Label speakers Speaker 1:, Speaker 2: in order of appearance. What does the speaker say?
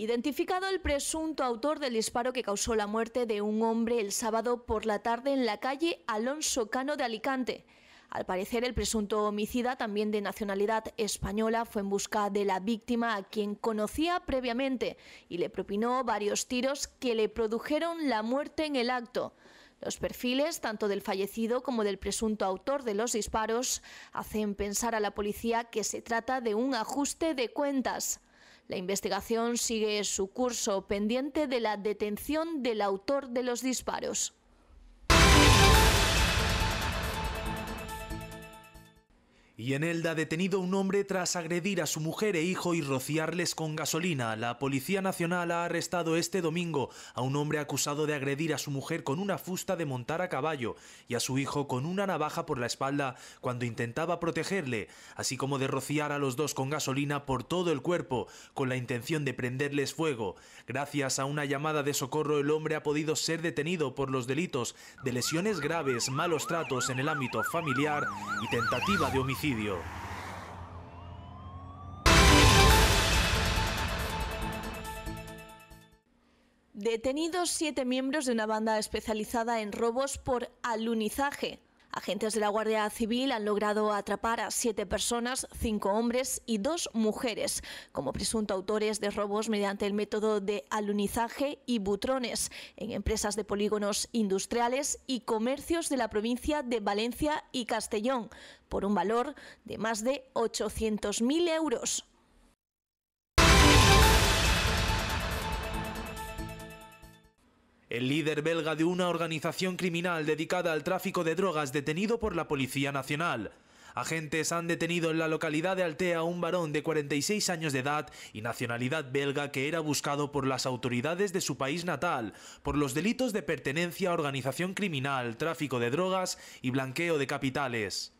Speaker 1: Identificado el presunto autor del disparo que causó la muerte de un hombre el sábado por la tarde en la calle Alonso Cano de Alicante. Al parecer, el presunto homicida, también de nacionalidad española, fue en busca de la víctima a quien conocía previamente y le propinó varios tiros que le produjeron la muerte en el acto. Los perfiles, tanto del fallecido como del presunto autor de los disparos, hacen pensar a la policía que se trata de un ajuste de cuentas. La investigación sigue su curso pendiente de la detención del autor de los disparos.
Speaker 2: Y en Elda, detenido un hombre tras agredir a su mujer e hijo y rociarles con gasolina. La Policía Nacional ha arrestado este domingo a un hombre acusado de agredir a su mujer con una fusta de montar a caballo y a su hijo con una navaja por la espalda cuando intentaba protegerle, así como de rociar a los dos con gasolina por todo el cuerpo con la intención de prenderles fuego. Gracias a una llamada de socorro, el hombre ha podido ser detenido por los delitos de lesiones graves, malos tratos en el ámbito familiar y tentativa de homicidio.
Speaker 1: Detenidos siete miembros de una banda especializada en robos por alunizaje. Agentes de la Guardia Civil han logrado atrapar a siete personas, cinco hombres y dos mujeres, como presunto autores de robos mediante el método de alunizaje y butrones en empresas de polígonos industriales y comercios de la provincia de Valencia y Castellón, por un valor de más de 800.000 euros.
Speaker 2: el líder belga de una organización criminal dedicada al tráfico de drogas detenido por la Policía Nacional. Agentes han detenido en la localidad de Altea a un varón de 46 años de edad y nacionalidad belga que era buscado por las autoridades de su país natal por los delitos de pertenencia a organización criminal, tráfico de drogas y blanqueo de capitales.